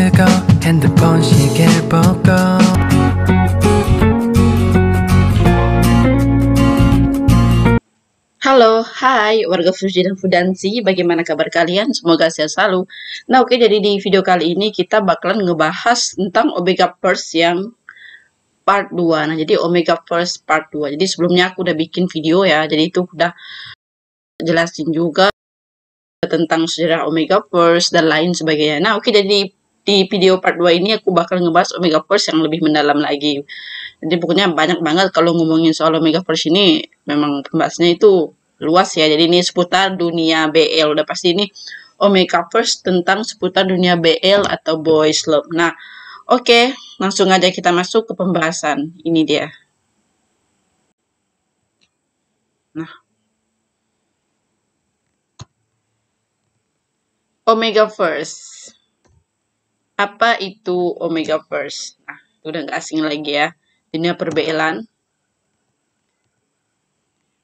쓰고 핸드폰 시계 보고 Halo, hai warga Fuji dan Fudansi, bagaimana kabar kalian? Semoga sehat selalu. Nah oke, jadi di video kali ini kita bakalan ngebahas tentang Omega Purse yang part 2. Nah jadi Omega Purse part 2. Jadi sebelumnya aku udah bikin video ya, jadi itu udah jelasin juga tentang sejarah Omega Purse dan lain sebagainya. Nah, oke jadi di video part 2 ini aku bakal ngebahas Omega Force yang lebih mendalam lagi. Jadi pokoknya banyak banget kalau ngomongin soal Omega Force ini memang pembahasannya itu luas ya. Jadi ini seputar dunia BL udah pasti ini Omega Force tentang seputar dunia BL atau boys love. Nah, oke, okay, langsung aja kita masuk ke pembahasan. Ini dia. Nah, Omega Force apa itu omega First? Nah, udah nggak asing lagi ya. Dunia perbelan.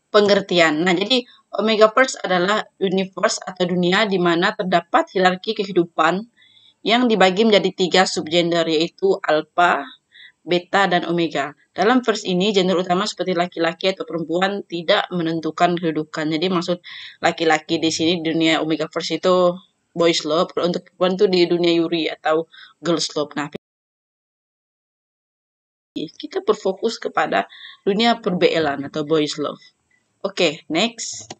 Pengertian. Nah, jadi omega First adalah universe atau dunia di mana terdapat hierarki kehidupan yang dibagi menjadi tiga subgender yaitu alpha, beta, dan omega. Dalam first ini, gender utama seperti laki-laki atau perempuan tidak menentukan kedudukan. Jadi maksud laki-laki di sini dunia omega First itu boys love kalau untuk perempuan tuh di dunia yuri atau girls love nah kita berfokus kepada dunia perbelan atau boys love oke okay, next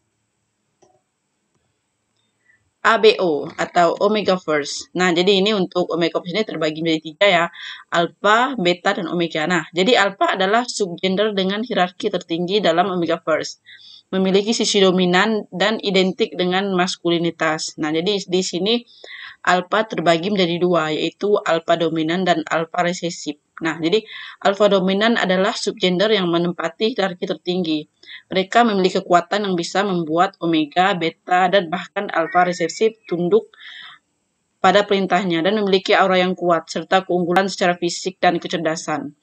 ABO atau omega first. Nah, jadi ini untuk omega first ini terbagi menjadi tiga ya, alpha, beta, dan omega. Nah, jadi alpha adalah subgender dengan hierarki tertinggi dalam omega first memiliki sisi dominan dan identik dengan maskulinitas. Nah, jadi di sini alfa terbagi menjadi dua, yaitu alfa dominan dan alfa resesif. Nah, jadi alfa dominan adalah subgender yang menempati hierarki tertinggi. Mereka memiliki kekuatan yang bisa membuat omega, beta, dan bahkan alfa resesif tunduk pada perintahnya dan memiliki aura yang kuat serta keunggulan secara fisik dan kecerdasan.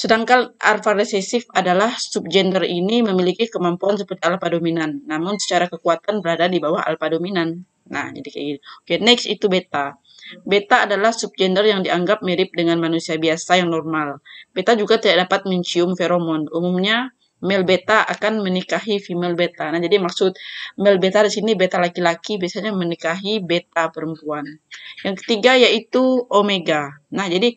Sedangkan alfa resesif adalah subgender ini memiliki kemampuan seperti alfa dominan, namun secara kekuatan berada di bawah alfa dominan. Nah, jadi kayak gitu. Oke, next itu beta. Beta adalah subgender yang dianggap mirip dengan manusia biasa yang normal. Beta juga tidak dapat mencium feromon. Umumnya male beta akan menikahi female beta. Nah, jadi maksud male beta di sini beta laki-laki biasanya menikahi beta perempuan. Yang ketiga yaitu omega. Nah, jadi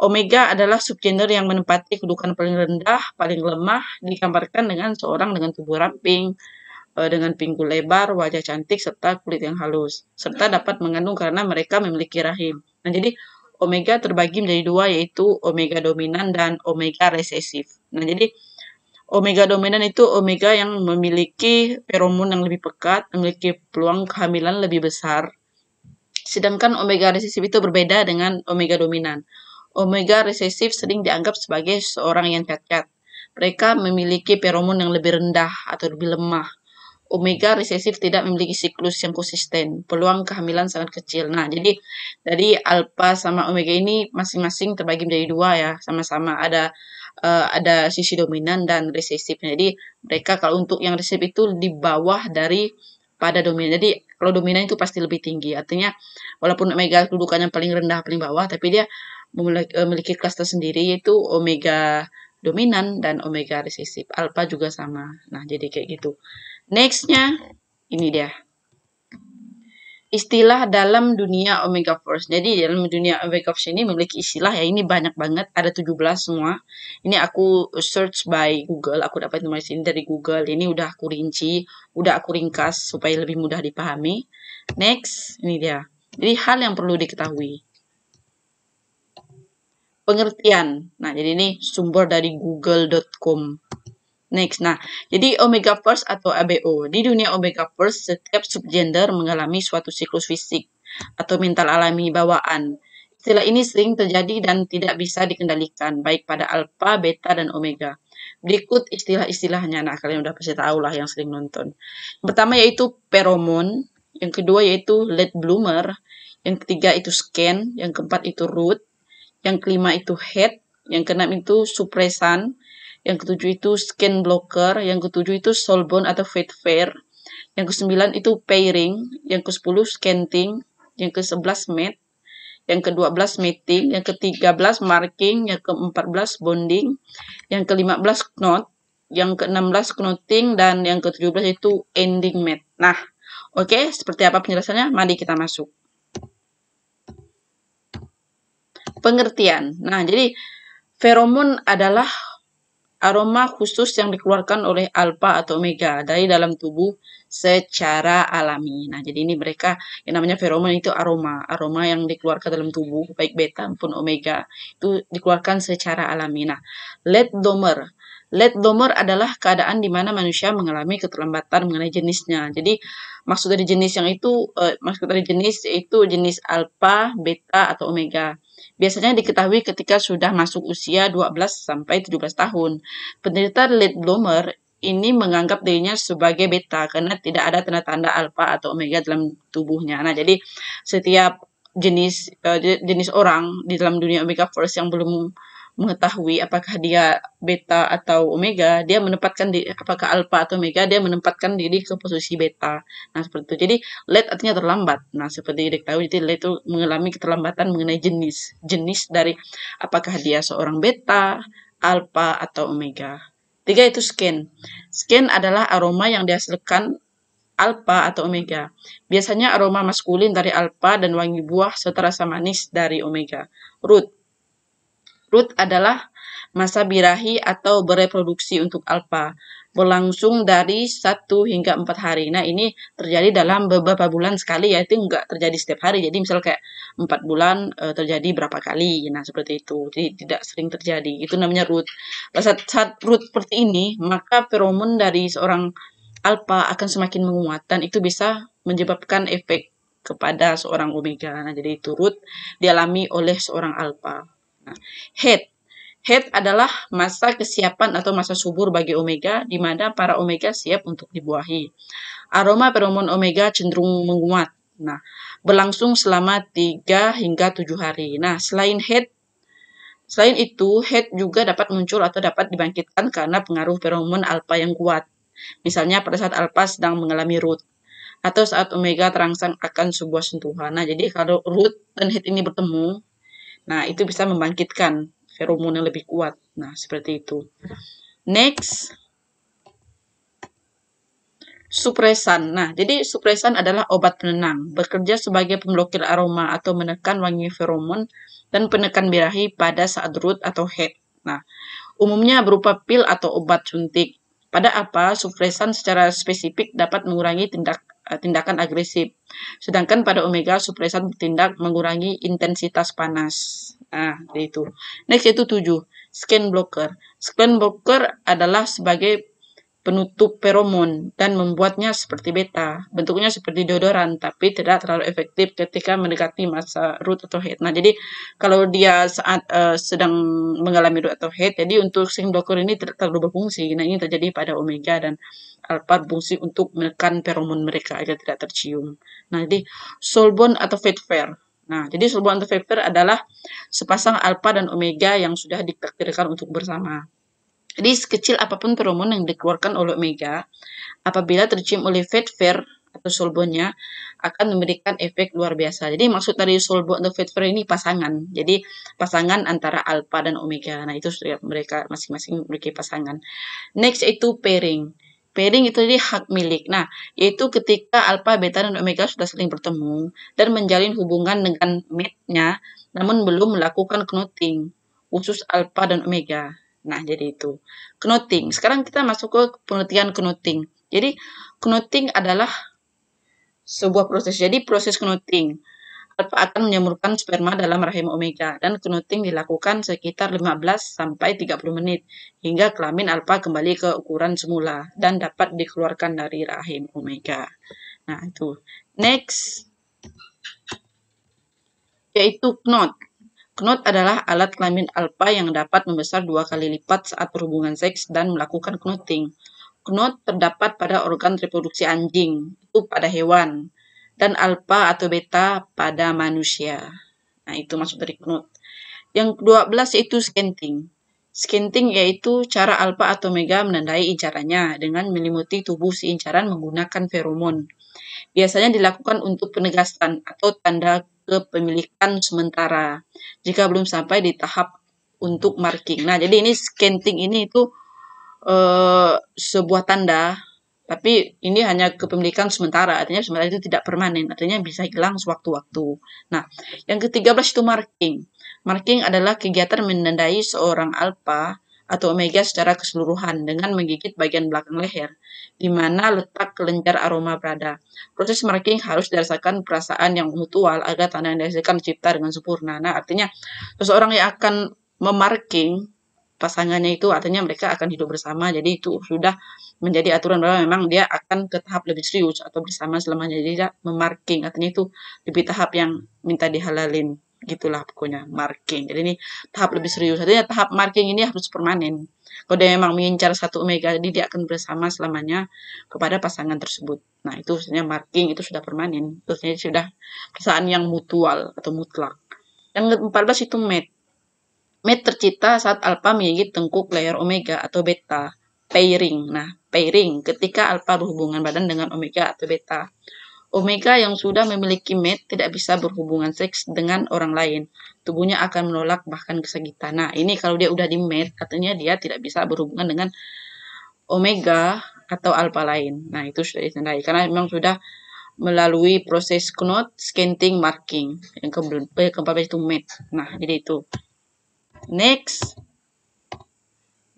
Omega adalah subgender yang menempati kedudukan paling rendah, paling lemah, digambarkan dengan seorang dengan tubuh ramping, eh, dengan pinggul lebar, wajah cantik, serta kulit yang halus, serta dapat mengandung karena mereka memiliki rahim. Nah, jadi omega terbagi menjadi dua, yaitu omega dominan dan omega resesif. Nah, jadi omega dominan itu omega yang memiliki feromon yang lebih pekat, memiliki peluang kehamilan lebih besar. Sedangkan omega resesif itu berbeda dengan omega dominan. Omega resesif sering dianggap sebagai seorang yang cacat. Mereka memiliki peromon yang lebih rendah atau lebih lemah. Omega resesif tidak memiliki siklus yang konsisten. Peluang kehamilan sangat kecil. Nah, jadi dari alfa sama omega ini masing-masing terbagi menjadi dua ya, sama-sama ada uh, ada sisi dominan dan resesif. Nah, jadi mereka kalau untuk yang resesif itu di bawah dari pada dominan. Jadi kalau dominan itu pasti lebih tinggi. Artinya walaupun omega kedudukannya paling rendah, paling bawah, tapi dia memiliki eh, kelas tersendiri yaitu omega dominan dan omega resesif. Alpha juga sama. Nah, jadi kayak gitu. Nextnya ini dia istilah dalam dunia Omega Force. Jadi dalam dunia Omega Force ini memiliki istilah ya ini banyak banget, ada 17 semua. Ini aku search by Google, aku dapat informasi ini dari Google. Ini udah aku rinci, udah aku ringkas supaya lebih mudah dipahami. Next, ini dia. Jadi hal yang perlu diketahui. Pengertian. Nah, jadi ini sumber dari google.com. Next, nah, jadi Omega First atau ABO. Di dunia Omega First, setiap subgender mengalami suatu siklus fisik atau mental alami bawaan. Istilah ini sering terjadi dan tidak bisa dikendalikan, baik pada alfa, beta, dan omega. Berikut istilah-istilahnya, nah kalian udah pasti tahu lah yang sering nonton. Yang pertama yaitu peromon, yang kedua yaitu late bloomer, yang ketiga itu scan, yang keempat itu root, yang kelima itu head, yang keenam itu supresan, yang ketujuh itu skin blocker. Yang ketujuh itu solbon atau fade fair. Yang kesembilan itu pairing. Yang kesepuluh scanting. Yang kesebelas mate. Yang kedua belas mating. Yang ketiga belas marking. Yang keempat belas bonding. Yang kelima belas knot. Yang keenam belas knotting. Dan yang ketujuh belas itu ending mate. Nah, oke. Okay, seperti apa penjelasannya? Mari kita masuk. Pengertian. Nah, jadi feromon adalah aroma khusus yang dikeluarkan oleh alfa atau omega dari dalam tubuh secara alami. Nah, jadi ini mereka yang namanya feromon itu aroma, aroma yang dikeluarkan dalam tubuh baik beta maupun omega itu dikeluarkan secara alami. Nah, let domer Late domer adalah keadaan di mana manusia mengalami keterlambatan mengenai jenisnya. Jadi maksud dari jenis yang itu, eh, maksud dari jenis yaitu jenis alfa, beta, atau omega. Biasanya diketahui ketika sudah masuk usia 12 sampai 17 tahun. Penderita late bloomer ini menganggap dirinya sebagai beta karena tidak ada tanda-tanda alfa atau omega dalam tubuhnya. Nah, jadi setiap jenis uh, jenis orang di dalam dunia omega force yang belum mengetahui apakah dia beta atau omega, dia menempatkan di apakah alfa atau omega, dia menempatkan diri ke posisi beta. Nah, seperti itu. Jadi, late artinya terlambat. Nah, seperti diketahui, jadi late itu mengalami keterlambatan mengenai jenis. Jenis dari apakah dia seorang beta, alfa, atau omega. Tiga itu scan. Scan adalah aroma yang dihasilkan alfa atau omega. Biasanya aroma maskulin dari alfa dan wangi buah serta rasa manis dari omega. Root Ruth adalah masa birahi atau bereproduksi untuk alfa berlangsung dari satu hingga empat hari. Nah, ini terjadi dalam beberapa bulan sekali ya, itu enggak terjadi setiap hari. Jadi, misal kayak empat bulan e, terjadi berapa kali. Nah, seperti itu. Jadi, tidak sering terjadi. Itu namanya root. Saat, saat root seperti ini, maka feromon dari seorang alfa akan semakin menguat dan itu bisa menyebabkan efek kepada seorang omega. Nah, jadi itu root dialami oleh seorang alfa. Head. Head adalah masa kesiapan atau masa subur bagi omega, di mana para omega siap untuk dibuahi. Aroma feromon omega cenderung menguat. Nah, berlangsung selama 3 hingga 7 hari. Nah, selain head, selain itu, head juga dapat muncul atau dapat dibangkitkan karena pengaruh feromon alfa yang kuat. Misalnya pada saat alfa sedang mengalami root atau saat omega terangsang akan sebuah sentuhan. Nah, jadi kalau root dan head ini bertemu, Nah, itu bisa membangkitkan feromon yang lebih kuat. Nah, seperti itu. Next, supresan. Nah, jadi supresan adalah obat penenang, bekerja sebagai pemblokir aroma atau menekan wangi feromon dan penekan birahi pada saat root atau head. Nah, umumnya berupa pil atau obat suntik. Pada apa, supresan secara spesifik dapat mengurangi tindak Eh, tindakan agresif. Sedangkan pada omega supresan bertindak mengurangi intensitas panas. Nah, itu. Next itu 7, scan blocker. Scan blocker adalah sebagai penutup peromon dan membuatnya seperti beta. Bentuknya seperti dodoran tapi tidak terlalu efektif ketika mendekati masa root atau head. Nah, jadi kalau dia saat uh, sedang mengalami root atau head, jadi untuk sing blocker ini tidak terlalu berfungsi. Nah, ini terjadi pada omega dan alfa berfungsi untuk menekan peromon mereka agar tidak tercium. Nah, jadi solbon atau fat fair. Nah, jadi solbon atau fat fair adalah sepasang alfa dan omega yang sudah ditakdirkan untuk bersama. Jadi sekecil apapun peromon yang dikeluarkan oleh omega apabila tercium oleh fat fair atau solbonya akan memberikan efek luar biasa. Jadi maksud dari solbonya atau fat fair ini pasangan. Jadi pasangan antara alpha dan omega. Nah itu mereka masing-masing memiliki pasangan. Next itu pairing. Pairing itu jadi hak milik. Nah, yaitu ketika alpha, beta, dan omega sudah sering bertemu dan menjalin hubungan dengan mate-nya, namun belum melakukan knotting, khusus alpha dan omega. Nah, jadi itu. knoting Sekarang kita masuk ke pengertian knoting Jadi, knoting adalah sebuah proses. Jadi, proses knoting Alfa akan menyemburkan sperma dalam rahim omega dan knoting dilakukan sekitar 15 sampai 30 menit hingga kelamin alfa kembali ke ukuran semula dan dapat dikeluarkan dari rahim omega. Nah, itu. Next yaitu knot. Knot adalah alat kelamin alpa yang dapat membesar dua kali lipat saat berhubungan seks dan melakukan knotting. Knot terdapat pada organ reproduksi anjing, itu pada hewan, dan alpa atau beta pada manusia. Nah, itu maksud dari knot. Yang ke belas yaitu skenting. Skinting yaitu cara alpa atau mega menandai incarannya dengan melimuti tubuh si incaran menggunakan feromon. Biasanya dilakukan untuk penegasan atau tanda kepemilikan sementara jika belum sampai di tahap untuk marking. Nah, jadi ini scanting ini itu eh, sebuah tanda, tapi ini hanya kepemilikan sementara, artinya sementara itu tidak permanen, artinya bisa hilang sewaktu-waktu. Nah, yang ke-13 itu marking. Marking adalah kegiatan menandai seorang alpha atau omega secara keseluruhan dengan menggigit bagian belakang leher, di mana letak kelenjar aroma berada. Proses marking harus dirasakan perasaan yang mutual agar tanda yang dihasilkan tercipta dengan sempurna. Nah, artinya seseorang yang akan memarking pasangannya itu artinya mereka akan hidup bersama jadi itu sudah menjadi aturan bahwa memang dia akan ke tahap lebih serius atau bersama selamanya jadi dia memarking artinya itu lebih tahap yang minta dihalalin gitulah pokoknya marking jadi ini tahap lebih serius Jadi tahap marking ini harus permanen kalau dia memang mengincar satu omega jadi dia akan bersama selamanya kepada pasangan tersebut nah itu sebenarnya marking itu sudah permanen itu sudah perasaan yang mutual atau mutlak yang ke-14 itu met met tercipta saat alfa menggigit tengkuk layer omega atau beta pairing nah pairing ketika alfa berhubungan badan dengan omega atau beta Omega yang sudah memiliki mate tidak bisa berhubungan seks dengan orang lain. Tubuhnya akan menolak bahkan kesakitan. Nah, ini kalau dia udah di mate, katanya dia tidak bisa berhubungan dengan omega atau alpha lain. Nah, itu sudah ditandai karena memang sudah melalui proses knot, scanting, marking. Yang ke eh, keempat itu mate. Nah, jadi itu. Next.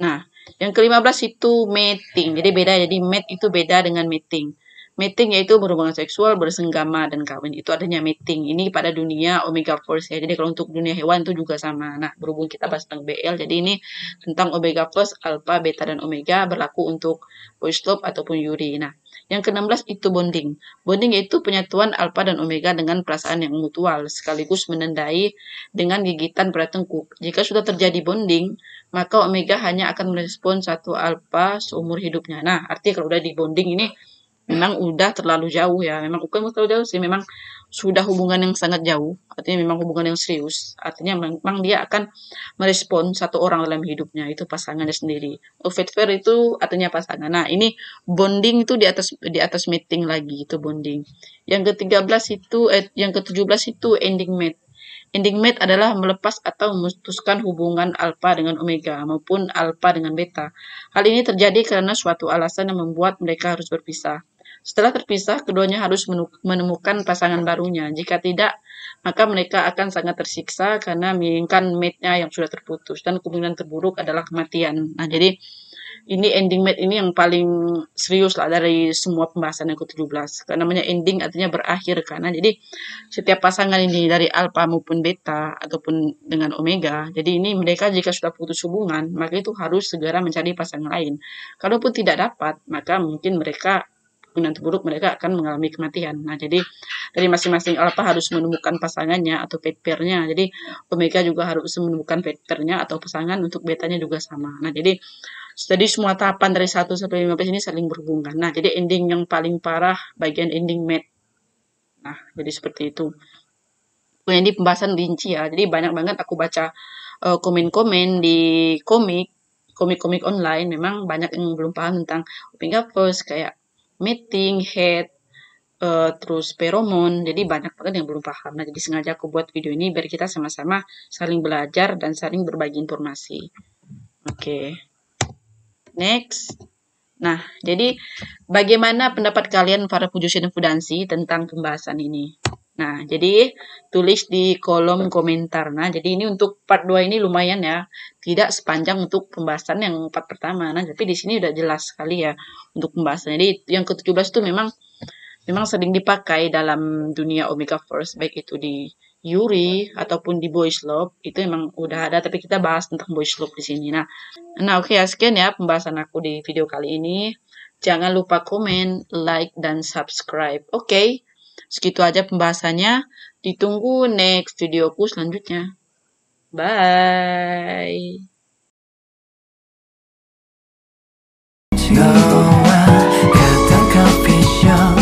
Nah, yang ke-15 itu mating. Jadi beda. Jadi mate itu beda dengan mating. Meeting yaitu berhubungan seksual, bersenggama, dan kawin. Itu adanya meeting Ini pada dunia omega plus ya. Jadi kalau untuk dunia hewan itu juga sama. Nah, berhubung kita bahas tentang BL, jadi ini tentang omega plus, alpha, beta, dan omega berlaku untuk Voistop ataupun Yuri. Nah, yang ke-16 itu bonding. Bonding yaitu penyatuan alpha dan omega dengan perasaan yang mutual, sekaligus menandai dengan gigitan pada tengkuk. Jika sudah terjadi bonding, maka omega hanya akan merespon satu alpha seumur hidupnya. Nah, artinya kalau udah dibonding ini memang udah terlalu jauh ya memang bukan terlalu jauh sih memang sudah hubungan yang sangat jauh artinya memang hubungan yang serius artinya memang dia akan merespon satu orang dalam hidupnya itu pasangannya sendiri fit fair itu artinya pasangan nah ini bonding itu di atas di atas meeting lagi itu bonding yang ke-13 itu eh, yang ke-17 itu ending mate Ending mate adalah melepas atau memutuskan hubungan alfa dengan omega maupun alfa dengan beta. Hal ini terjadi karena suatu alasan yang membuat mereka harus berpisah. Setelah terpisah, keduanya harus menemukan pasangan barunya. Jika tidak, maka mereka akan sangat tersiksa karena menginginkan mate-nya yang sudah terputus. Dan kemungkinan terburuk adalah kematian. Nah, jadi ini ending mate ini yang paling serius lah dari semua pembahasan yang ke-17. Karena namanya ending artinya berakhir karena jadi setiap pasangan ini dari alpha maupun beta ataupun dengan omega. Jadi ini mereka jika sudah putus hubungan, maka itu harus segera mencari pasangan lain. Kalaupun tidak dapat, maka mungkin mereka nanti buruk mereka akan mengalami kematian. Nah, jadi dari masing-masing apa harus menemukan pasangannya atau paid Jadi omega juga harus menemukan paid atau pasangan untuk betanya juga sama. Nah, jadi jadi semua tahapan dari 1 sampai 15 ini saling berhubungan. Nah, jadi ending yang paling parah bagian ending mat. Nah, jadi seperti itu. Punya ini pembahasan rinci ya. Jadi banyak banget aku baca e, komen-komen uh, di komik komik-komik online memang banyak yang belum paham tentang Omega First kayak meeting head, uh, terus peromon. Jadi banyak banget yang belum paham. Nah, jadi sengaja aku buat video ini biar kita sama-sama saling belajar dan saling berbagi informasi. Oke. Okay. Next. Nah, jadi bagaimana pendapat kalian para pujusin dan fudansi tentang pembahasan ini? Nah, jadi tulis di kolom komentar. Nah, jadi ini untuk part 2 ini lumayan ya. Tidak sepanjang untuk pembahasan yang part pertama. Nah, tapi di sini udah jelas sekali ya untuk pembahasan. Jadi yang ke-17 itu memang memang sering dipakai dalam dunia Omega Force baik itu di Yuri ataupun di Boys Love itu memang udah ada tapi kita bahas tentang Boys Love di sini. Nah, nah oke okay, ya sekian ya pembahasan aku di video kali ini. Jangan lupa komen, like dan subscribe. Oke. Okay? Segitu aja pembahasannya. Ditunggu next videoku selanjutnya. Bye. No, got the